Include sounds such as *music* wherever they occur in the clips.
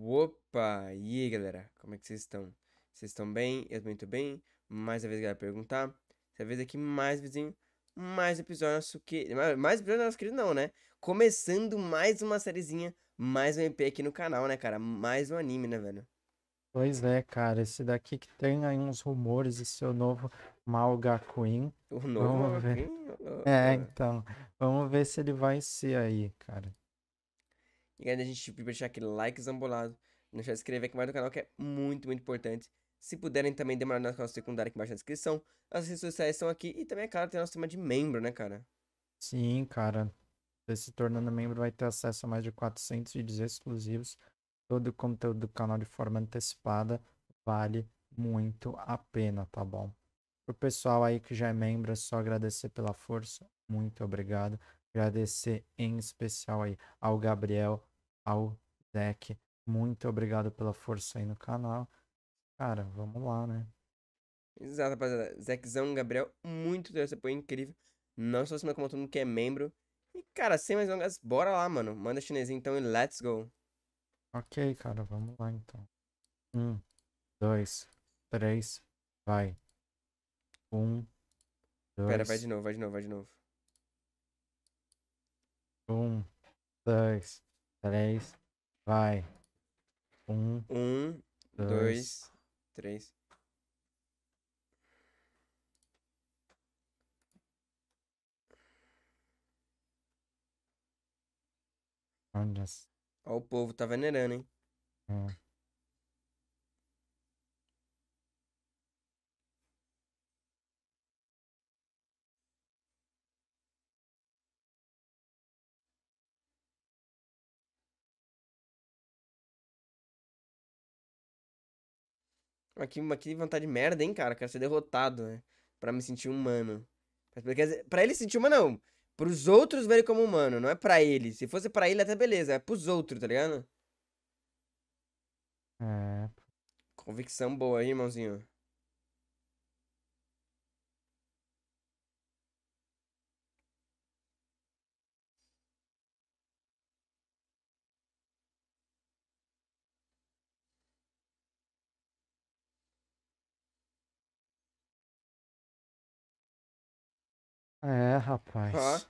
Opa! E aí, galera? Como é que vocês estão? Vocês estão bem? Eu muito bem. Mais uma vez, galera, perguntar. Essa vez aqui, mais vizinho, mais episódio nosso que... Mais episódio nosso querido não, né? Começando mais uma sériezinha, mais um EP aqui no canal, né, cara? Mais um anime, né, velho? Pois é, cara. Esse daqui que tem aí uns rumores, esse é o novo Malga Queen. O novo Vamos Malga ver. Queen? É, então. Vamos ver se ele vai ser aí, cara. E ainda a gente pediu tipo, deixar aquele like zambolado. Não deixar de se inscrever aqui mais no canal, que é muito, muito importante. Se puderem também demorar no canal secundário aqui embaixo na descrição. As redes sociais estão aqui. E também, é claro, tem nosso tema de membro, né, cara? Sim, cara. Você se tornando membro vai ter acesso a mais de 400 vídeos exclusivos. Todo o conteúdo do canal de forma antecipada. Vale muito a pena, tá bom? Pro pessoal aí que já é membro, é só agradecer pela força. Muito obrigado. Agradecer em especial aí ao Gabriel, ao deck. Muito obrigado pela força aí no canal. Cara, vamos lá, né? Exato, rapaziada. Zequezão, Gabriel, muito desse apoio incrível. Não só se como todo mundo que é membro. E, cara, sem mais longas, bora lá, mano. Manda chinesinho então e let's go. Ok, cara, vamos lá então. Um, dois, três, vai. Um, dois. Pera, vai de novo, vai de novo, vai de novo. Um, dois, Três. Vai. Um. Um. Dois. três. Olha. o povo tá venerando, hein? Hum. Mas que, mas que vontade de merda, hein, cara? Quero ser derrotado, né? Pra me sentir humano. Dizer, pra ele sentir humano, não. Pros outros verem como humano, não é pra ele. Se fosse pra ele, até beleza. É pros outros, tá ligado? É. Convicção boa aí, irmãozinho. É, rapaz.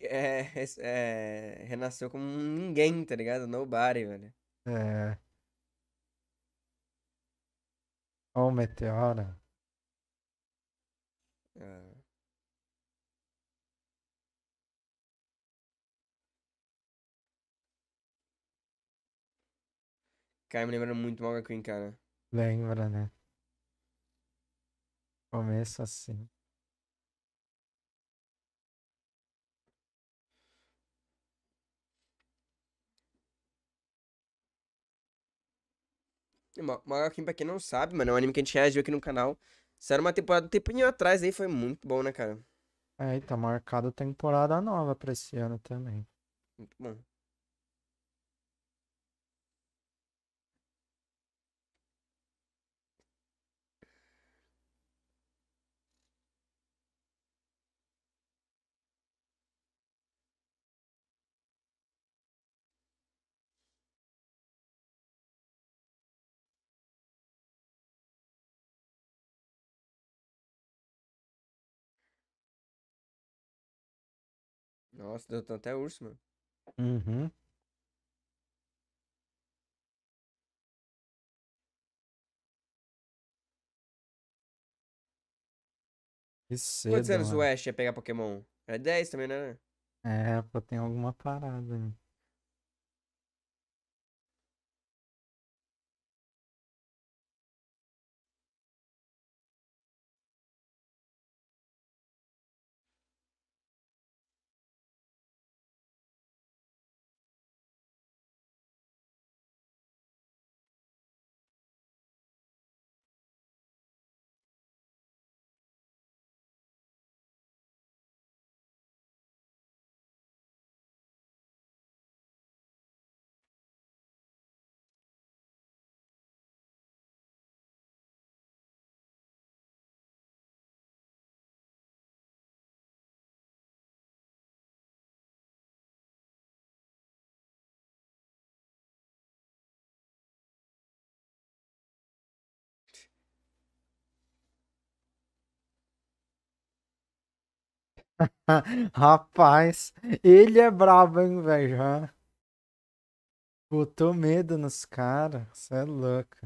É, é, é, renasceu como ninguém, tá ligado? Nobody, velho. É. Ó, o meteoro. É. Cara, me lembra muito Moga Queen, cara. Lembra, né? Começa assim. Maior Kim, pra quem não sabe, mano, é um anime que a gente reagiu aqui no canal. Isso era uma temporada um tempinho atrás aí, foi muito bom, né, cara? É, e tá marcado temporada nova pra esse ano também. Muito bom. Nossa, deu até urso, mano. Uhum. cedo, Quantos anos mano. o Ash ia pegar Pokémon? É Era 10 também, né? É, pô, tem alguma parada. hein? *laughs* Rapaz, ele é brabo, hein, velho? Botou medo nos caras. Você é louco.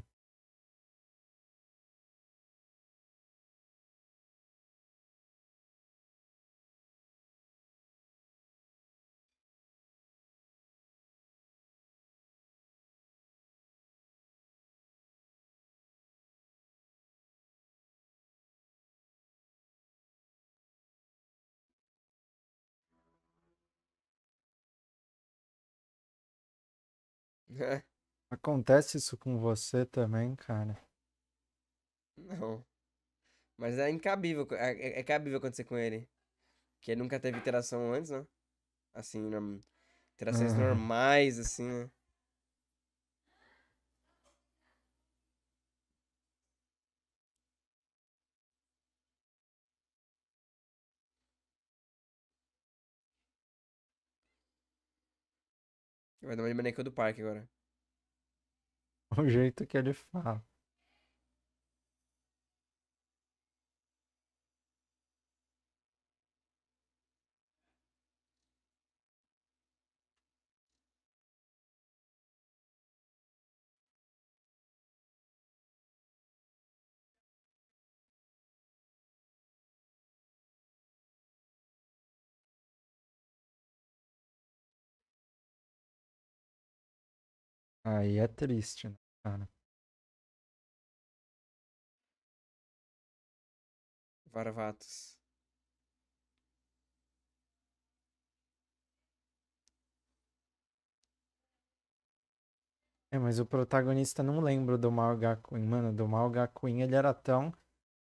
É. Acontece isso com você também, cara? Não. Mas é incabível, é, é, é cabível acontecer com ele. Que ele nunca teve interação antes, né? Assim, interações normais, assim, né? Vai dar uma de maneca do parque agora. *laughs* O jeito que ele fala. Aí é triste, né, cara? Varvatos. É, mas o protagonista não lembro do Mal Gakuin. Mano, do Mal Gakuin ele era tão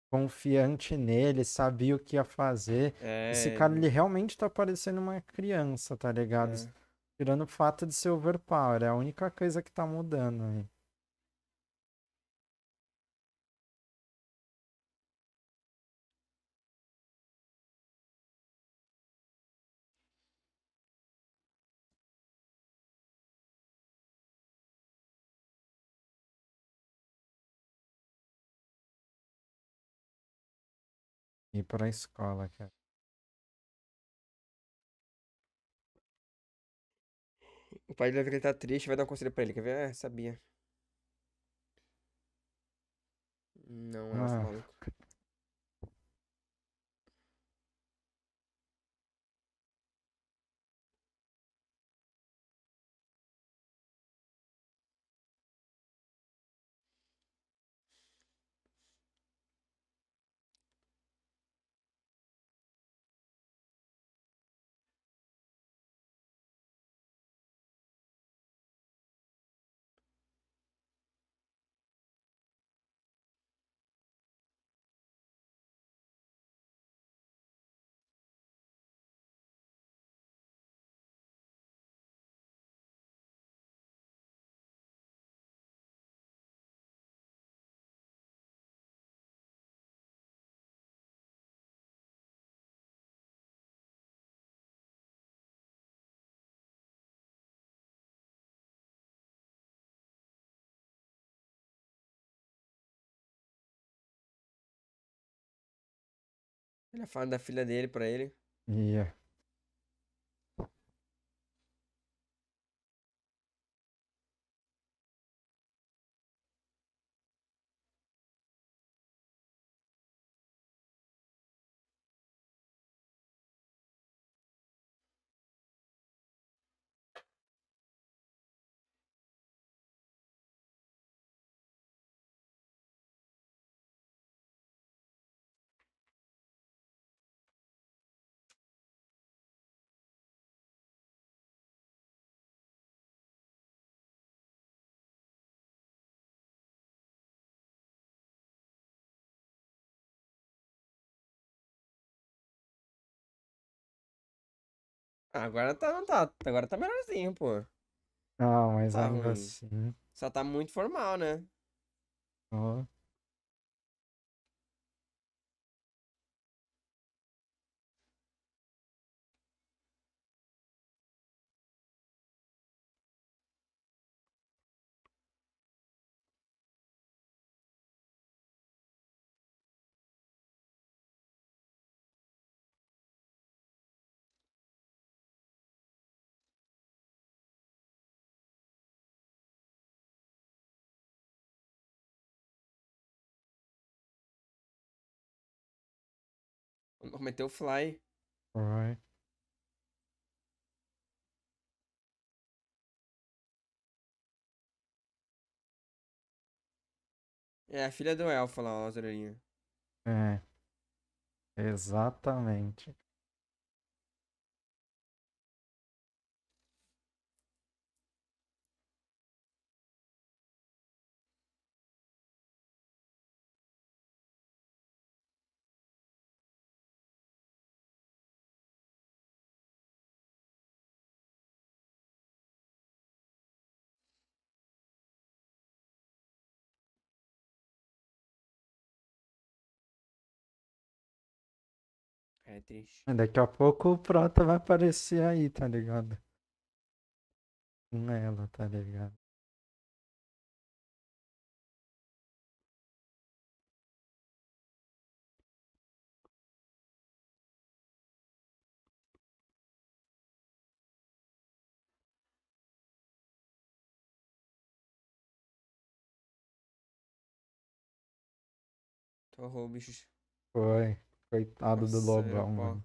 confiante nele, sabia o que ia fazer. É... Esse cara, ele realmente tá parecendo uma criança, tá ligado? É. Tirando o fato de ser overpower, é a única coisa que tá mudando aí. Né? Ir pra escola, cara. O pai dele vai ver que ele tá triste, vai dar um conselho pra ele. Quer ver? É, sabia. Não, é ah. maluco. Ele é fala da filha dele pra ele. Yeah. Agora tá, tá, agora tá melhorzinho, pô. Ah, mas tá ainda ruim. assim. Só tá muito formal, né? Oh. Meteu fly. Fly. É a filha do elfo lá, ó, a É. Exatamente. É triste. Daqui a pouco o Prota vai aparecer aí, tá ligado? Com ela, tá ligado? Torrou, bicho. Foi. Coitado do é Lobão, mano.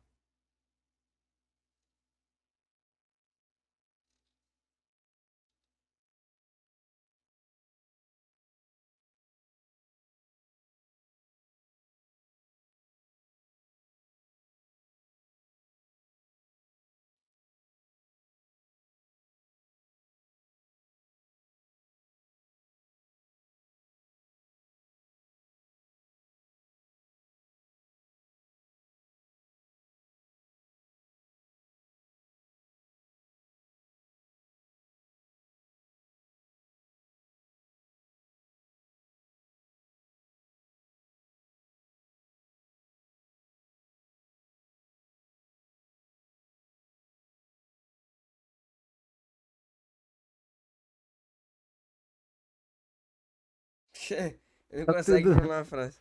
Não *laughs* tá consegue tudo... falar uma frase.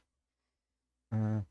Ah.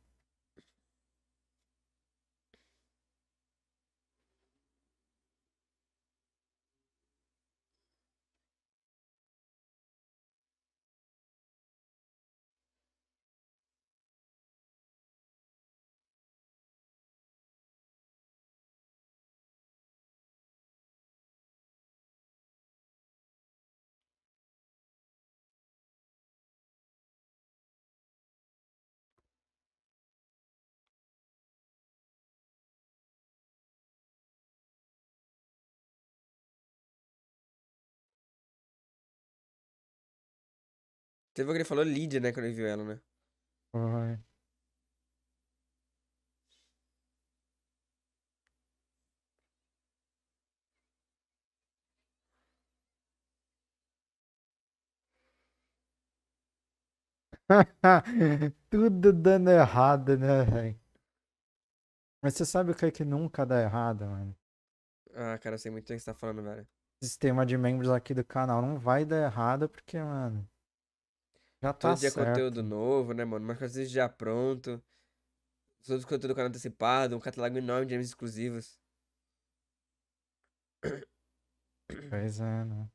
Teve alguém que falou Lídia, né, quando ele viu ela, né? Foi. *laughs* Tudo dando errado, né, velho? Mas você sabe o que é que nunca dá errado, mano? Ah, cara, eu sei muito o que você tá falando, velho. Sistema de membros aqui do canal não vai dar errado porque, mano. Já tá Todo dia certo. conteúdo novo, né, mano? Mas às vezes já pronto. Todos os conteúdos do canal antecipado, um catálogo enorme de games exclusivos. Pois é, né?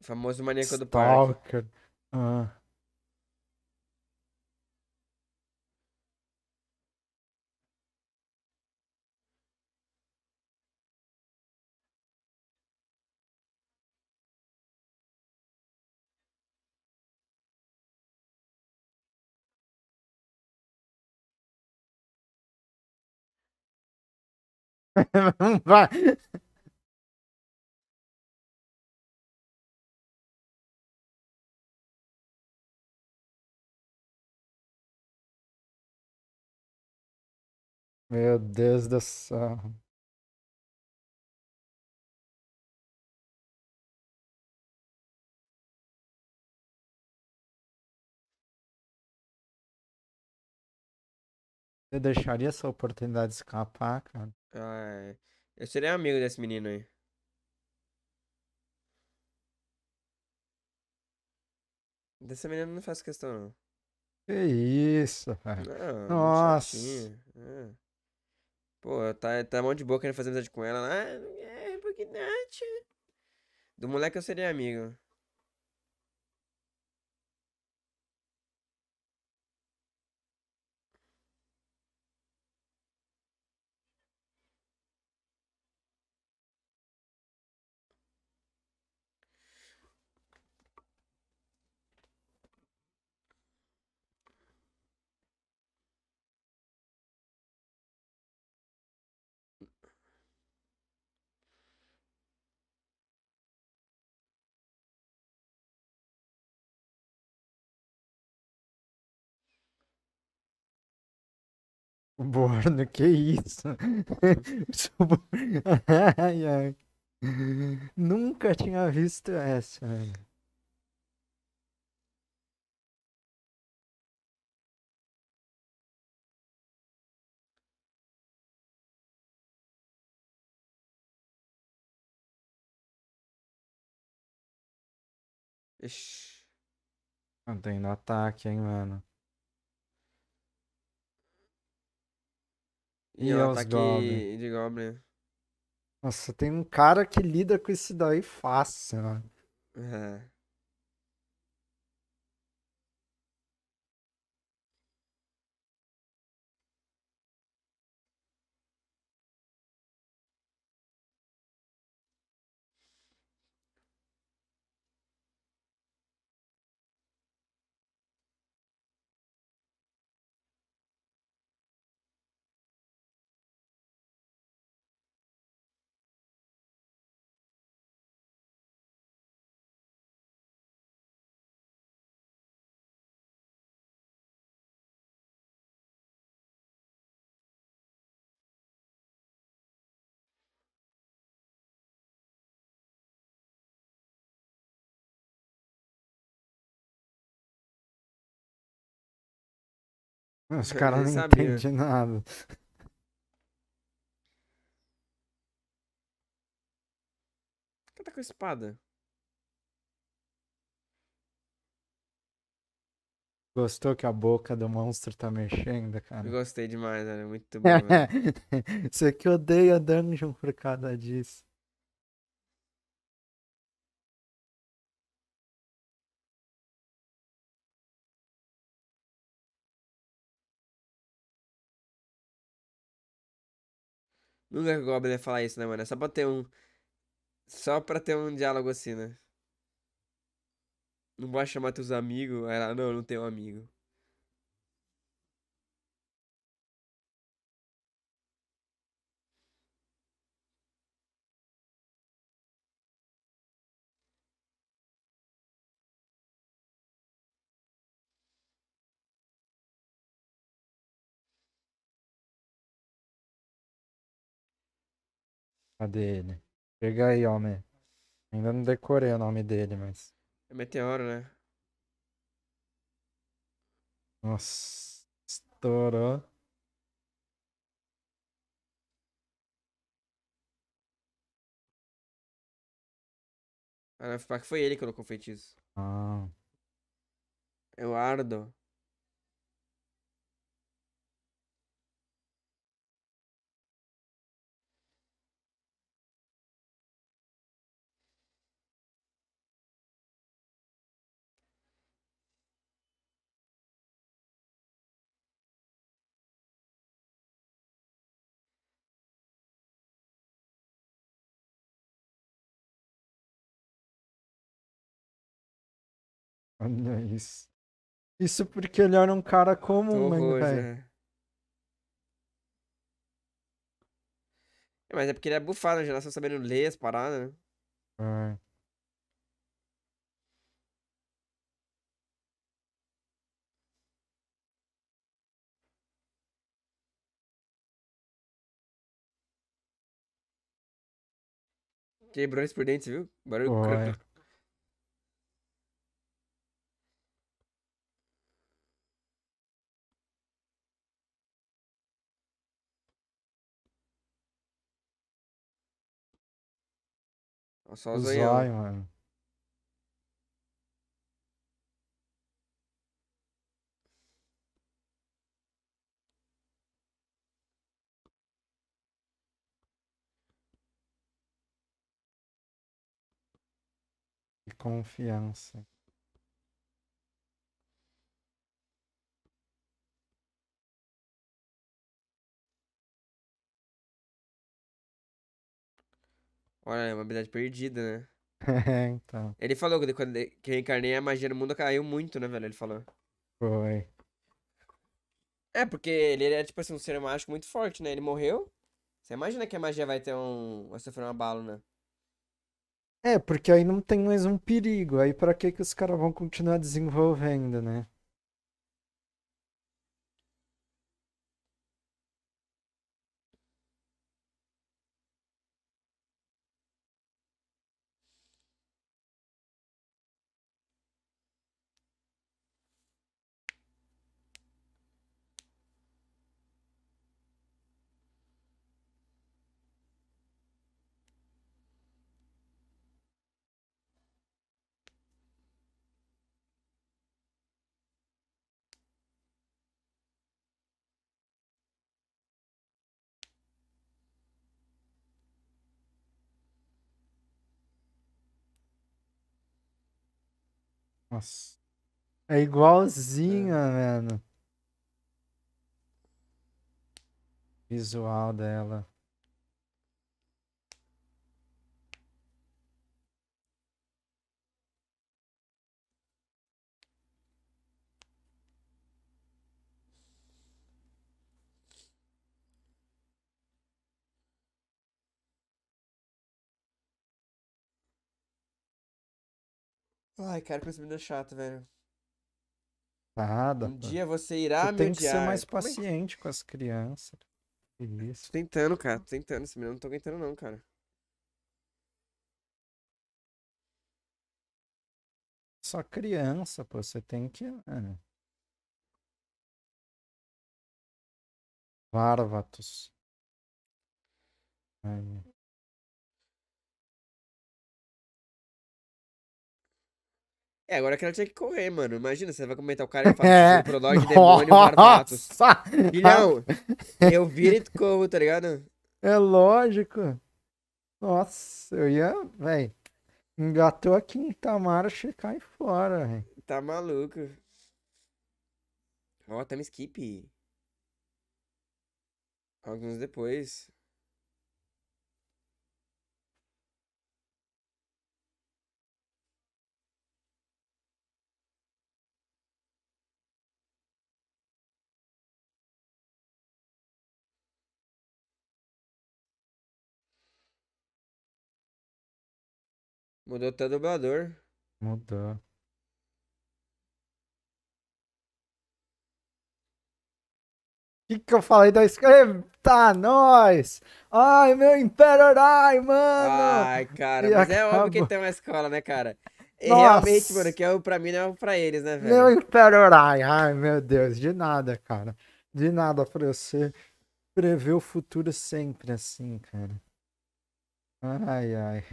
O famoso maníaco Stalker. do parque. Uh, *laughs* Meu Deus do céu. Eu deixaria essa oportunidade de escapar, cara. Ai, eu seria amigo desse menino aí. Dessa menina não faz questão, não. Que isso, velho. Nossa. É. Pô, tá, tá mão de boca querendo fazer amizade com ela. Ah, é, porque Nath. Né, Do moleque eu seria amigo. Borno, que isso? *laughs* *laughs* ai, ai. Nunca tinha visto essa. Ixi. Mantendo ataque, hein, mano. E, e o é tá ataque Goblin. de Goblin. Nossa, tem um cara que lida com isso daí fácil, mano. É. Os caras não entendem nada. Quem tá com a espada? Gostou que a boca do monstro tá mexendo, cara? gostei demais, era muito *laughs* bom. Isso aqui odeia dungeon por causa disso. Nunca que o Goblin ia falar isso, né, mano? É só pra ter um. Só pra ter um diálogo assim, né? Não vai chamar teus amigos. Aí ela, não, não tenho um amigo. Cadê ele? Chega aí, homem. Ainda não decorei o nome dele, mas. É meteoro, né? Nossa, estourou. Ah, que foi ele que colocou o feitiço. Ah. Eu ardo. Olha isso. Isso porque ele era um cara comum, né, velho? É, mas é porque ele é bufado, na geração sabendo ler as paradas, né? É. Quebrou isso por dentro, viu? Barulho. É só o zoião. Zóio, mano. E confiança. Olha, é uma habilidade perdida, né? É, *laughs* então. Ele falou que quando que eu reencarnei a magia no mundo caiu muito, né, velho? Ele falou. Foi. É, porque ele é tipo assim, um ser mágico muito forte, né? Ele morreu. Você imagina que a magia vai ter um. vai sofrer um abalo, né? É, porque aí não tem mais um perigo. Aí pra que que os caras vão continuar desenvolvendo, né? Nossa. É igualzinha, é. mano. Visual dela. Ai, cara, com menino é chato, velho. Nada. Um dia você irá me Tem que ser mais é paciente com as crianças. Isso. Tô tentando, cara. Tô tentando. Esse menino não tô aguentando, não, cara. Só criança, pô. Você tem que. Várvatos. Né? É, agora que ela tinha que correr, mano. Imagina, você vai comentar o cara e *laughs* é. fala de é Prodog, demônio, *laughs* Barbatos. Filhão, eu viro e corro, tá ligado? É lógico. Nossa, eu ia, velho. Engatou a quinta marcha e cai fora, velho. Tá maluco. Ó, oh, time skip. Alguns depois. Mudou até dublador. Mudou. O que, que eu falei da escola Tá, nós! Ai, meu Império mano! Ai, cara, e mas é óbvio que tem uma escola, né, cara? E realmente, mano, que é o pra mim não é o pra eles, né, velho? Meu Império ai, ai, meu Deus, de nada, cara. De nada pra você prever o futuro sempre assim, cara. Ai, ai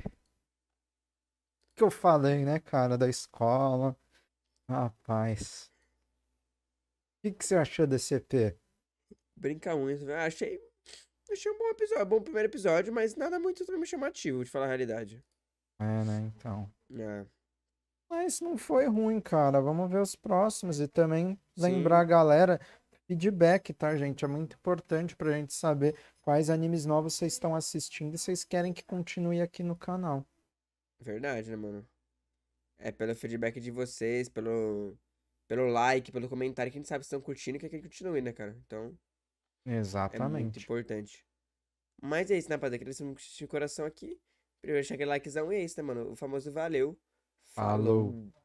que eu falei, né, cara, da escola. Rapaz. O que, que você achou desse EP? Brinca muito, velho. Achei. Achei um bom episódio, bom primeiro episódio, mas nada muito também chamativo, de falar a realidade. É, né, então. É. Mas não foi ruim, cara. Vamos ver os próximos e também Sim. lembrar a galera. Feedback, tá, gente? É muito importante pra gente saber quais animes novos vocês estão assistindo e vocês querem que continue aqui no canal. Verdade, né, mano? É pelo feedback de vocês, pelo, pelo like, pelo comentário, que a gente sabe se estão curtindo e que aquele continue, né, cara? Então. Exatamente. É muito importante. Mas é isso, né, rapaziada? Agradecemos de coração aqui. Primeiro deixar aquele likezão e é isso, né, mano? O famoso valeu. Falou. Falou.